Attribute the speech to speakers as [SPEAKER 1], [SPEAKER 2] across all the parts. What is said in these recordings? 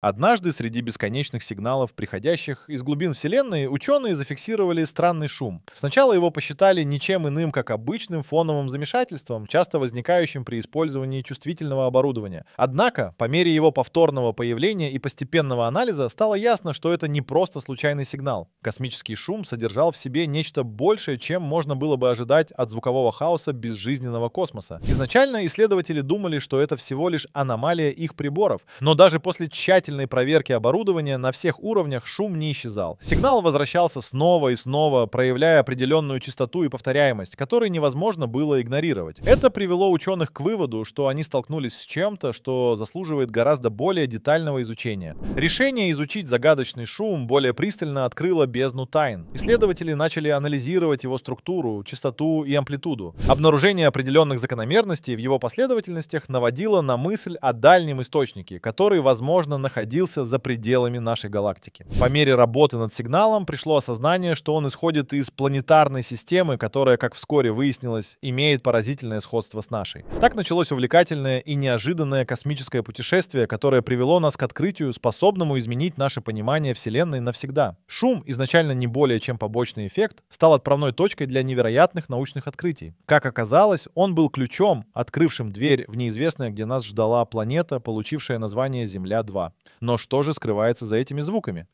[SPEAKER 1] Однажды среди бесконечных сигналов, приходящих из глубин Вселенной, ученые зафиксировали странный шум. Сначала его посчитали ничем иным, как обычным фоновым замешательством, часто возникающим при использовании чувствительного оборудования. Однако, по мере его повторного появления и постепенного анализа, стало ясно, что это не просто случайный сигнал. Космический шум содержал в себе нечто большее, чем можно было бы ожидать от звукового хаоса безжизненного космоса. Изначально исследователи думали, что это всего лишь аномалия их приборов, но даже после тщательного тщательной проверки оборудования на всех уровнях шум не исчезал. Сигнал возвращался снова и снова, проявляя определенную частоту и повторяемость, которые невозможно было игнорировать. Это привело ученых к выводу, что они столкнулись с чем-то, что заслуживает гораздо более детального изучения. Решение изучить загадочный шум более пристально открыло бездну тайн. Исследователи начали анализировать его структуру, частоту и амплитуду. Обнаружение определенных закономерностей в его последовательностях наводило на мысль о дальнем источнике, который, возможно, находился находился за пределами нашей галактики. По мере работы над сигналом пришло осознание, что он исходит из планетарной системы, которая, как вскоре выяснилось, имеет поразительное сходство с нашей. Так началось увлекательное и неожиданное космическое путешествие, которое привело нас к открытию, способному изменить наше понимание Вселенной навсегда. Шум, изначально не более чем побочный эффект, стал отправной точкой для невероятных научных открытий. Как оказалось, он был ключом, открывшим дверь в неизвестное, где нас ждала планета, получившая название Земля-2. Но что же скрывается за этими звуками?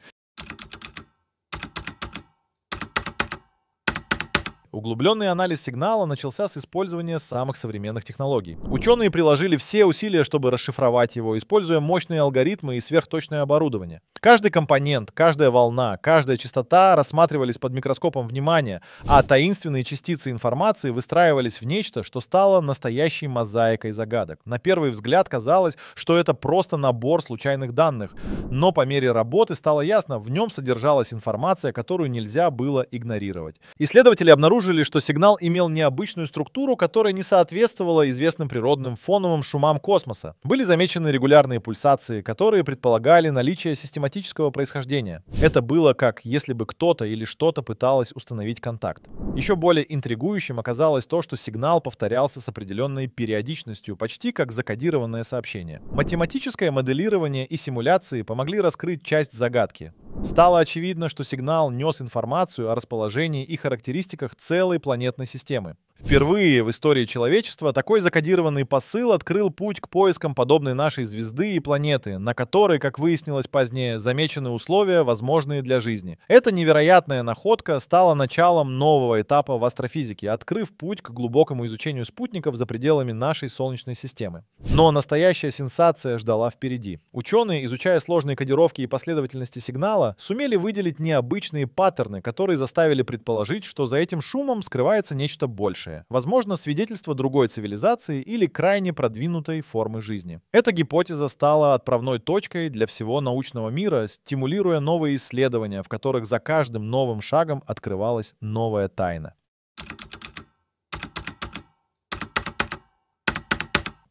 [SPEAKER 1] Углубленный анализ сигнала начался с использования самых современных технологий. Ученые приложили все усилия, чтобы расшифровать его, используя мощные алгоритмы и сверхточное оборудование. Каждый компонент, каждая волна, каждая частота рассматривались под микроскопом внимания, а таинственные частицы информации выстраивались в нечто, что стало настоящей мозаикой загадок. На первый взгляд казалось, что это просто набор случайных данных, но по мере работы стало ясно, в нем содержалась информация, которую нельзя было игнорировать. Исследователи обнаружили, обнаружили, что сигнал имел необычную структуру, которая не соответствовала известным природным фоновым шумам космоса. Были замечены регулярные пульсации, которые предполагали наличие систематического происхождения. Это было как если бы кто-то или что-то пыталось установить контакт. Еще более интригующим оказалось то, что сигнал повторялся с определенной периодичностью, почти как закодированное сообщение. Математическое моделирование и симуляции помогли раскрыть часть загадки. Стало очевидно, что сигнал нес информацию о расположении и характеристиках целой планетной системы. Впервые в истории человечества такой закодированный посыл открыл путь к поискам подобной нашей звезды и планеты, на которой, как выяснилось позднее, замечены условия, возможные для жизни. Эта невероятная находка стала началом нового этапа в астрофизике, открыв путь к глубокому изучению спутников за пределами нашей Солнечной системы. Но настоящая сенсация ждала впереди. Ученые, изучая сложные кодировки и последовательности сигнала, сигнала сумели выделить необычные паттерны, которые заставили предположить, что за этим шумом скрывается нечто большее. Возможно, свидетельство другой цивилизации или крайне продвинутой формы жизни. Эта гипотеза стала отправной точкой для всего научного мира, стимулируя новые исследования, в которых за каждым новым шагом открывалась новая тайна.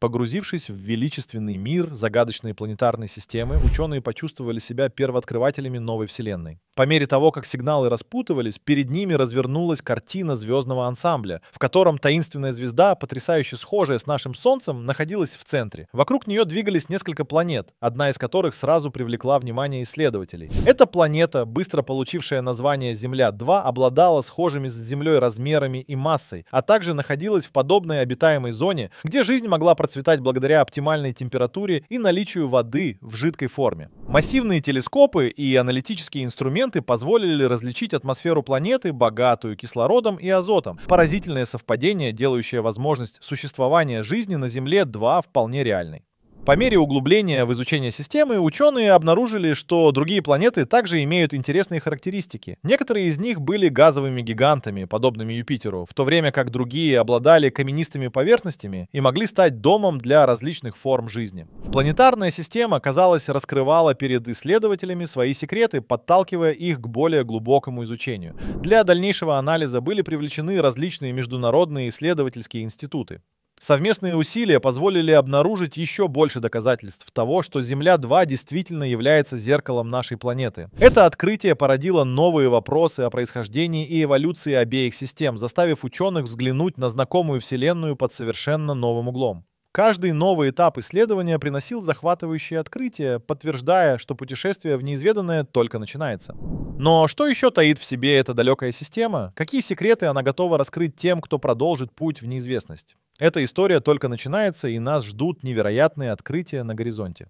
[SPEAKER 1] Погрузившись в величественный мир загадочной планетарной системы, ученые почувствовали себя первооткрывателями новой Вселенной. По мере того, как сигналы распутывались, перед ними развернулась картина звездного ансамбля, в котором таинственная звезда, потрясающе схожая с нашим Солнцем, находилась в центре. Вокруг нее двигались несколько планет, одна из которых сразу привлекла внимание исследователей. Эта планета, быстро получившая название Земля-2, обладала схожими с Землей размерами и массой, а также находилась в подобной обитаемой зоне, где жизнь могла процветать процветать благодаря оптимальной температуре и наличию воды в жидкой форме. Массивные телескопы и аналитические инструменты позволили различить атмосферу планеты, богатую кислородом и азотом. Поразительное совпадение, делающее возможность существования жизни на Земле 2 вполне реальной. По мере углубления в изучение системы ученые обнаружили, что другие планеты также имеют интересные характеристики. Некоторые из них были газовыми гигантами, подобными Юпитеру, в то время как другие обладали каменистыми поверхностями и могли стать домом для различных форм жизни. Планетарная система, казалось, раскрывала перед исследователями свои секреты, подталкивая их к более глубокому изучению. Для дальнейшего анализа были привлечены различные международные исследовательские институты. Совместные усилия позволили обнаружить еще больше доказательств того, что Земля-2 действительно является зеркалом нашей планеты. Это открытие породило новые вопросы о происхождении и эволюции обеих систем, заставив ученых взглянуть на знакомую Вселенную под совершенно новым углом. Каждый новый этап исследования приносил захватывающие открытия, подтверждая, что путешествие в неизведанное только начинается. Но что еще таит в себе эта далекая система? Какие секреты она готова раскрыть тем, кто продолжит путь в неизвестность? Эта история только начинается, и нас ждут невероятные открытия на горизонте.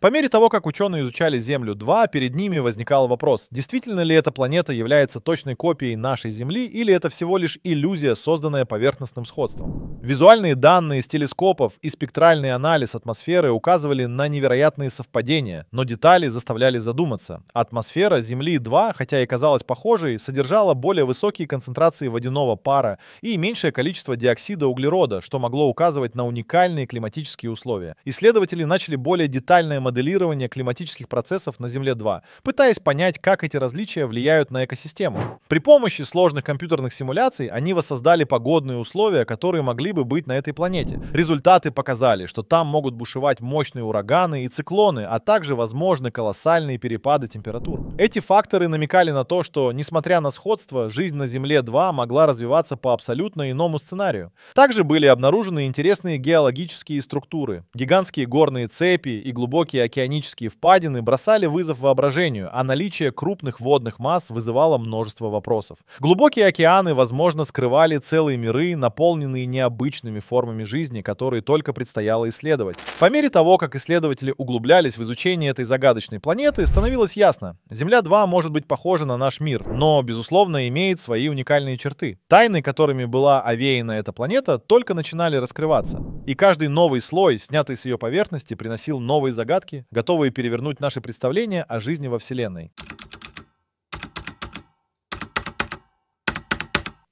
[SPEAKER 1] По мере того, как ученые изучали Землю-2, перед ними возникал вопрос, действительно ли эта планета является точной копией нашей Земли или это всего лишь иллюзия, созданная поверхностным сходством. Визуальные данные с телескопов и спектральный анализ атмосферы указывали на невероятные совпадения, но детали заставляли задуматься. Атмосфера Земли-2, хотя и казалась похожей, содержала более высокие концентрации водяного пара и меньшее количество диоксида углерода, что могло указывать на уникальные климатические условия. Исследователи начали более детальное моделирования климатических процессов на Земле-2, пытаясь понять, как эти различия влияют на экосистему. При помощи сложных компьютерных симуляций они воссоздали погодные условия, которые могли бы быть на этой планете. Результаты показали, что там могут бушевать мощные ураганы и циклоны, а также возможны колоссальные перепады температур. Эти факторы намекали на то, что, несмотря на сходство, жизнь на Земле-2 могла развиваться по абсолютно иному сценарию. Также были обнаружены интересные геологические структуры, гигантские горные цепи и глубокие глубокие океанические впадины бросали вызов воображению, а наличие крупных водных масс вызывало множество вопросов. Глубокие океаны, возможно, скрывали целые миры, наполненные необычными формами жизни, которые только предстояло исследовать. По мере того, как исследователи углублялись в изучение этой загадочной планеты, становилось ясно, Земля-2 может быть похожа на наш мир, но, безусловно, имеет свои уникальные черты. Тайны, которыми была овеяна эта планета, только начинали раскрываться. И каждый новый слой, снятый с ее поверхности, приносил новые загадки, загадки, готовые перевернуть наши представления о жизни во Вселенной.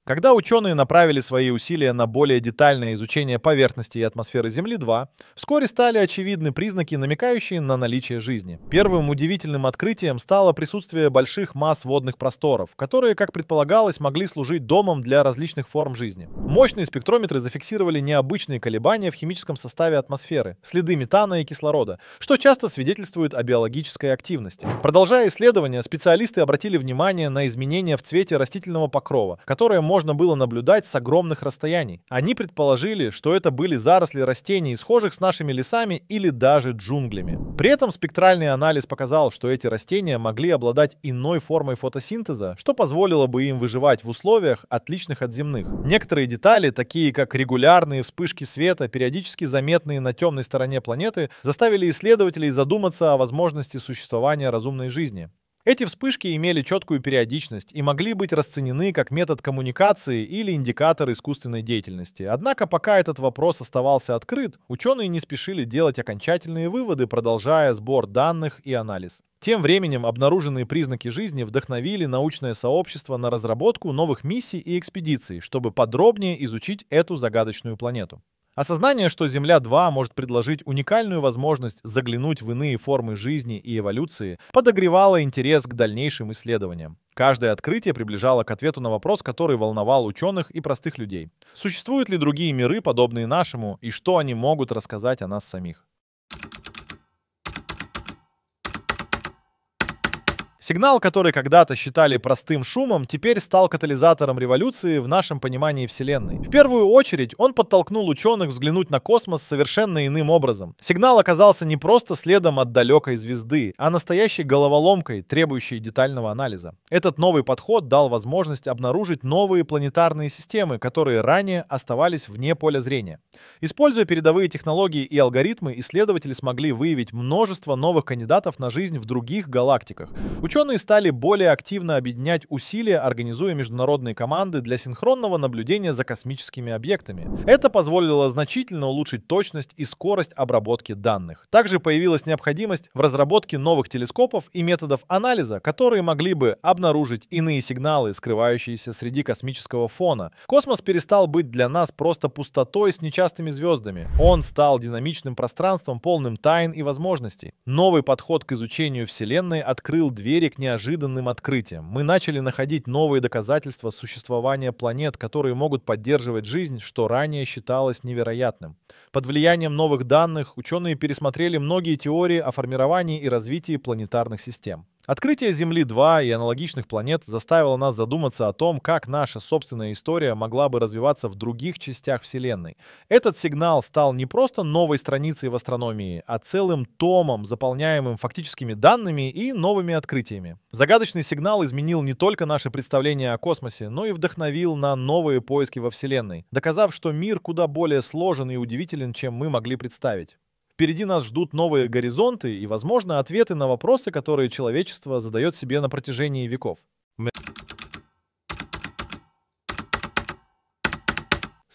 [SPEAKER 1] Когда ученые направили свои усилия на более детальное изучение поверхности и атмосферы Земли-2, вскоре стали очевидны признаки, намекающие на наличие жизни. Первым удивительным открытием стало присутствие больших масс водных просторов, которые, как предполагалось, могли служить домом для различных форм жизни. Мощные спектрометры зафиксировали необычные колебания в химическом составе атмосферы, следы метана и кислорода, что часто свидетельствует о биологической активности. Продолжая исследования, специалисты обратили внимание на изменения в цвете растительного покрова, которые можно можно было наблюдать с огромных расстояний. Они предположили, что это были заросли растений, схожих с нашими лесами или даже джунглями. При этом спектральный анализ показал, что эти растения могли обладать иной формой фотосинтеза, что позволило бы им выживать в условиях, отличных от земных. Некоторые детали, такие как регулярные вспышки света, периодически заметные на темной стороне планеты, заставили исследователей задуматься о возможности существования разумной жизни. Эти вспышки имели четкую периодичность и могли быть расценены как метод коммуникации или индикатор искусственной деятельности. Однако пока этот вопрос оставался открыт, ученые не спешили делать окончательные выводы, продолжая сбор данных и анализ. Тем временем обнаруженные признаки жизни вдохновили научное сообщество на разработку новых миссий и экспедиций, чтобы подробнее изучить эту загадочную планету. Осознание, что Земля-2 может предложить уникальную возможность заглянуть в иные формы жизни и эволюции, подогревало интерес к дальнейшим исследованиям. Каждое открытие приближало к ответу на вопрос, который волновал ученых и простых людей. Существуют ли другие миры, подобные нашему, и что они могут рассказать о нас самих? Сигнал, который когда-то считали простым шумом, теперь стал катализатором революции в нашем понимании Вселенной. В первую очередь он подтолкнул ученых взглянуть на космос совершенно иным образом. Сигнал оказался не просто следом от далекой звезды, а настоящей головоломкой, требующей детального анализа. Этот новый подход дал возможность обнаружить новые планетарные системы, которые ранее оставались вне поля зрения. Используя передовые технологии и алгоритмы, исследователи смогли выявить множество новых кандидатов на жизнь в других галактиках. Ученые Ученые стали более активно объединять усилия, организуя международные команды для синхронного наблюдения за космическими объектами. Это позволило значительно улучшить точность и скорость обработки данных. Также появилась необходимость в разработке новых телескопов и методов анализа, которые могли бы обнаружить иные сигналы, скрывающиеся среди космического фона. Космос перестал быть для нас просто пустотой с нечастыми звездами. Он стал динамичным пространством, полным тайн и возможностей. Новый подход к изучению Вселенной открыл двери к неожиданным открытиям. Мы начали находить новые доказательства существования планет, которые могут поддерживать жизнь, что ранее считалось невероятным. Под влиянием новых данных ученые пересмотрели многие теории о формировании и развитии планетарных систем. Открытие Земли-2 и аналогичных планет заставило нас задуматься о том, как наша собственная история могла бы развиваться в других частях Вселенной. Этот сигнал стал не просто новой страницей в астрономии, а целым томом, заполняемым фактическими данными и новыми открытиями. Загадочный сигнал изменил не только наше представление о космосе, но и вдохновил на новые поиски во Вселенной, доказав, что мир куда более сложен и удивителен, чем мы могли представить. Впереди нас ждут новые горизонты и, возможно, ответы на вопросы, которые человечество задает себе на протяжении веков.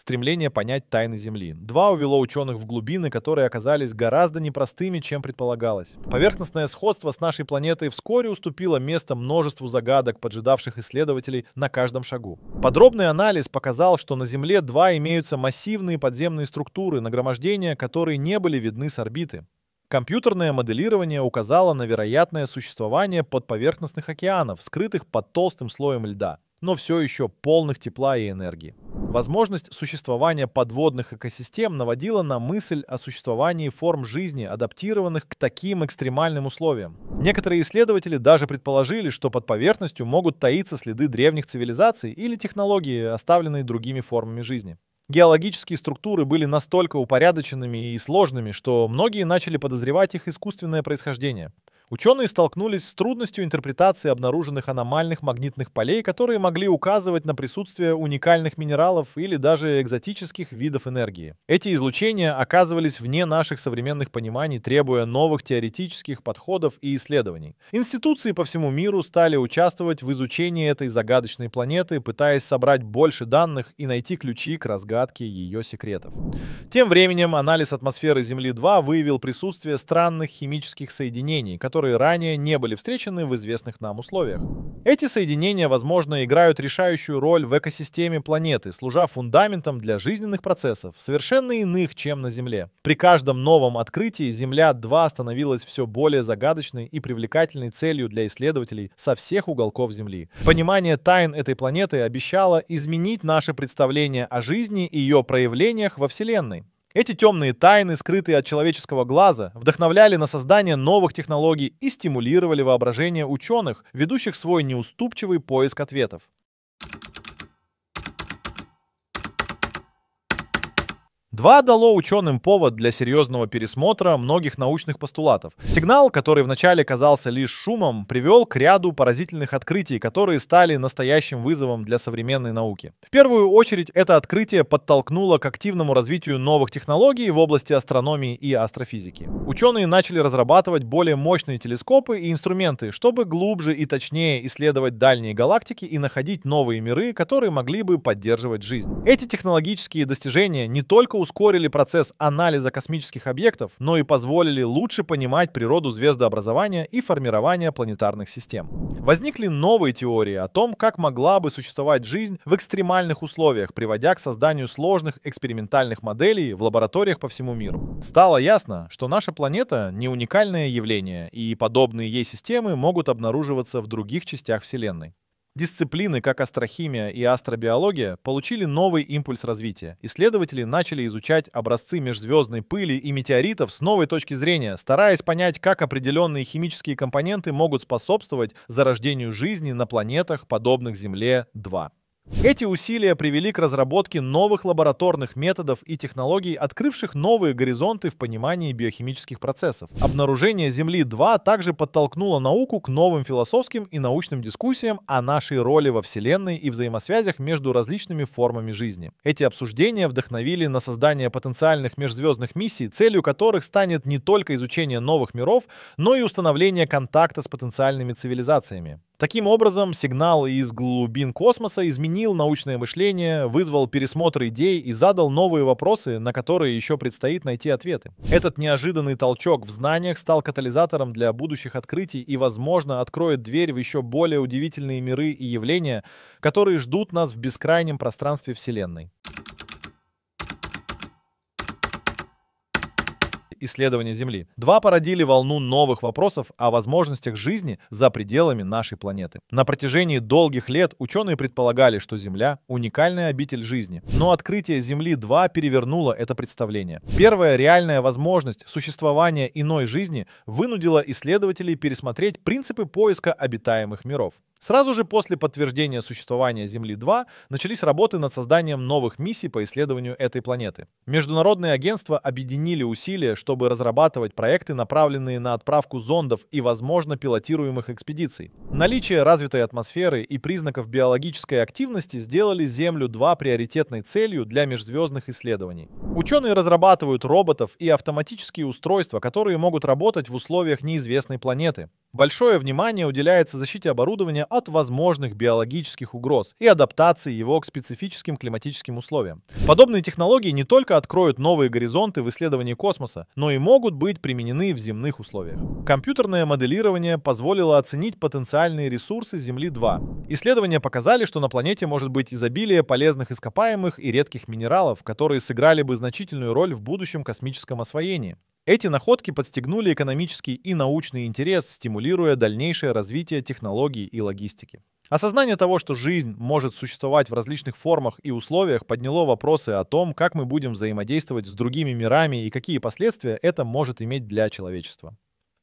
[SPEAKER 1] стремление понять тайны Земли. Два увело ученых в глубины, которые оказались гораздо непростыми, чем предполагалось. Поверхностное сходство с нашей планетой вскоре уступило место множеству загадок, поджидавших исследователей на каждом шагу. Подробный анализ показал, что на Земле два имеются массивные подземные структуры, нагромождения, которые не были видны с орбиты. Компьютерное моделирование указало на вероятное существование подповерхностных океанов, скрытых под толстым слоем льда но все еще полных тепла и энергии. Возможность существования подводных экосистем наводила на мысль о существовании форм жизни, адаптированных к таким экстремальным условиям. Некоторые исследователи даже предположили, что под поверхностью могут таиться следы древних цивилизаций или технологии, оставленные другими формами жизни. Геологические структуры были настолько упорядоченными и сложными, что многие начали подозревать их искусственное происхождение. Ученые столкнулись с трудностью интерпретации обнаруженных аномальных магнитных полей, которые могли указывать на присутствие уникальных минералов или даже экзотических видов энергии. Эти излучения оказывались вне наших современных пониманий, требуя новых теоретических подходов и исследований. Институции по всему миру стали участвовать в изучении этой загадочной планеты, пытаясь собрать больше данных и найти ключи к разгадке ее секретов. Тем временем анализ атмосферы Земли-2 выявил присутствие странных химических соединений, которые которые ранее не были встречены в известных нам условиях. Эти соединения, возможно, играют решающую роль в экосистеме планеты, служа фундаментом для жизненных процессов, совершенно иных, чем на Земле. При каждом новом открытии Земля-2 становилась все более загадочной и привлекательной целью для исследователей со всех уголков Земли. Понимание тайн этой планеты обещало изменить наше представление о жизни и ее проявлениях во Вселенной. Эти темные тайны, скрытые от человеческого глаза, вдохновляли на создание новых технологий и стимулировали воображение ученых, ведущих свой неуступчивый поиск ответов. Два дало ученым повод для серьезного пересмотра многих научных постулатов. Сигнал, который вначале казался лишь шумом, привел к ряду поразительных открытий, которые стали настоящим вызовом для современной науки. В первую очередь это открытие подтолкнуло к активному развитию новых технологий в области астрономии и астрофизики. Ученые начали разрабатывать более мощные телескопы и инструменты, чтобы глубже и точнее исследовать дальние галактики и находить новые миры, которые могли бы поддерживать жизнь. Эти технологические достижения не только ускорили процесс анализа космических объектов, но и позволили лучше понимать природу звездообразования и формирования планетарных систем. Возникли новые теории о том, как могла бы существовать жизнь в экстремальных условиях, приводя к созданию сложных экспериментальных моделей в лабораториях по всему миру. Стало ясно, что наша планета не уникальное явление, и подобные ей системы могут обнаруживаться в других частях Вселенной. Дисциплины, как астрохимия и астробиология, получили новый импульс развития. Исследователи начали изучать образцы межзвездной пыли и метеоритов с новой точки зрения, стараясь понять, как определенные химические компоненты могут способствовать зарождению жизни на планетах, подобных Земле-2. Эти усилия привели к разработке новых лабораторных методов и технологий, открывших новые горизонты в понимании биохимических процессов. Обнаружение Земли-2 также подтолкнуло науку к новым философским и научным дискуссиям о нашей роли во Вселенной и взаимосвязях между различными формами жизни. Эти обсуждения вдохновили на создание потенциальных межзвездных миссий, целью которых станет не только изучение новых миров, но и установление контакта с потенциальными цивилизациями. Таким образом, сигнал из глубин космоса изменил научное мышление, вызвал пересмотр идей и задал новые вопросы, на которые еще предстоит найти ответы. Этот неожиданный толчок в знаниях стал катализатором для будущих открытий и, возможно, откроет дверь в еще более удивительные миры и явления, которые ждут нас в бескрайнем пространстве Вселенной. исследования Земли. Два породили волну новых вопросов о возможностях жизни за пределами нашей планеты. На протяжении долгих лет ученые предполагали, что Земля — уникальная обитель жизни. Но открытие Земли-2 перевернуло это представление. Первая реальная возможность существования иной жизни вынудила исследователей пересмотреть принципы поиска обитаемых миров. Сразу же после подтверждения существования Земли-2 начались работы над созданием новых миссий по исследованию этой планеты. Международные агентства объединили усилия, чтобы разрабатывать проекты, направленные на отправку зондов и, возможно, пилотируемых экспедиций. Наличие развитой атмосферы и признаков биологической активности сделали Землю-2 приоритетной целью для межзвездных исследований. Ученые разрабатывают роботов и автоматические устройства, которые могут работать в условиях неизвестной планеты. Большое внимание уделяется защите оборудования от возможных биологических угроз и адаптации его к специфическим климатическим условиям. Подобные технологии не только откроют новые горизонты в исследовании космоса, но и могут быть применены в земных условиях. Компьютерное моделирование позволило оценить потенциальные ресурсы Земли-2. Исследования показали, что на планете может быть изобилие полезных ископаемых и редких минералов, которые сыграли бы значительную роль в будущем космическом освоении. Эти находки подстегнули экономический и научный интерес, стимулируя дальнейшее развитие технологий и логистики. Осознание того, что жизнь может существовать в различных формах и условиях, подняло вопросы о том, как мы будем взаимодействовать с другими мирами и какие последствия это может иметь для человечества.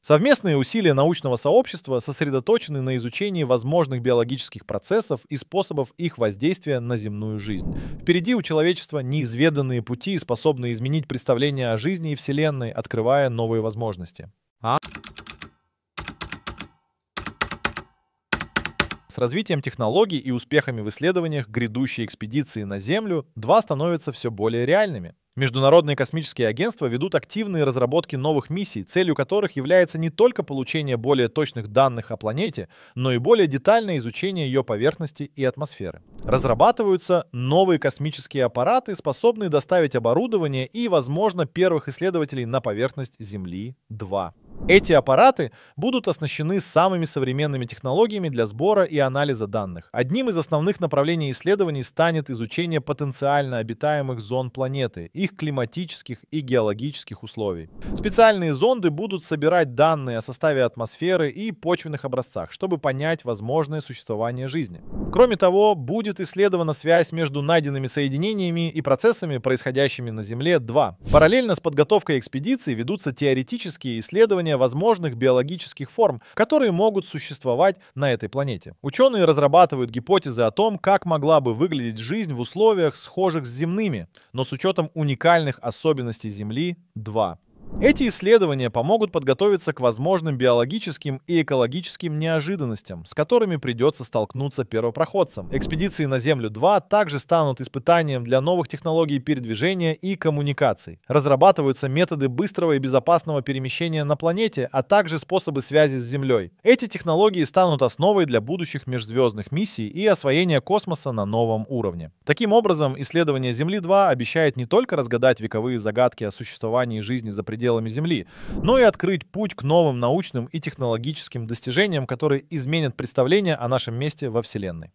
[SPEAKER 1] Совместные усилия научного сообщества сосредоточены на изучении возможных биологических процессов и способов их воздействия на земную жизнь. Впереди у человечества неизведанные пути, способные изменить представление о жизни и Вселенной, открывая новые возможности. А? С развитием технологий и успехами в исследованиях грядущей экспедиции на Землю два становятся все более реальными. Международные космические агентства ведут активные разработки новых миссий, целью которых является не только получение более точных данных о планете, но и более детальное изучение ее поверхности и атмосферы. Разрабатываются новые космические аппараты, способные доставить оборудование и, возможно, первых исследователей на поверхность Земли-2. Эти аппараты будут оснащены самыми современными технологиями для сбора и анализа данных. Одним из основных направлений исследований станет изучение потенциально обитаемых зон планеты, их климатических и геологических условий. Специальные зонды будут собирать данные о составе атмосферы и почвенных образцах, чтобы понять возможное существование жизни. Кроме того, будет исследована связь между найденными соединениями и процессами, происходящими на Земле-2. Параллельно с подготовкой экспедиции ведутся теоретические исследования исследования возможных биологических форм, которые могут существовать на этой планете. Ученые разрабатывают гипотезы о том, как могла бы выглядеть жизнь в условиях, схожих с земными, но с учетом уникальных особенностей Земли 2. Эти исследования помогут подготовиться к возможным биологическим и экологическим неожиданностям, с которыми придется столкнуться первопроходцам. Экспедиции на Землю-2 также станут испытанием для новых технологий передвижения и коммуникаций. Разрабатываются методы быстрого и безопасного перемещения на планете, а также способы связи с Землей. Эти технологии станут основой для будущих межзвездных миссий и освоения космоса на новом уровне. Таким образом, исследование Земли-2 обещает не только разгадать вековые загадки о существовании жизни за пределами пределами Земли, но и открыть путь к новым научным и технологическим достижениям, которые изменят представление о нашем месте во Вселенной.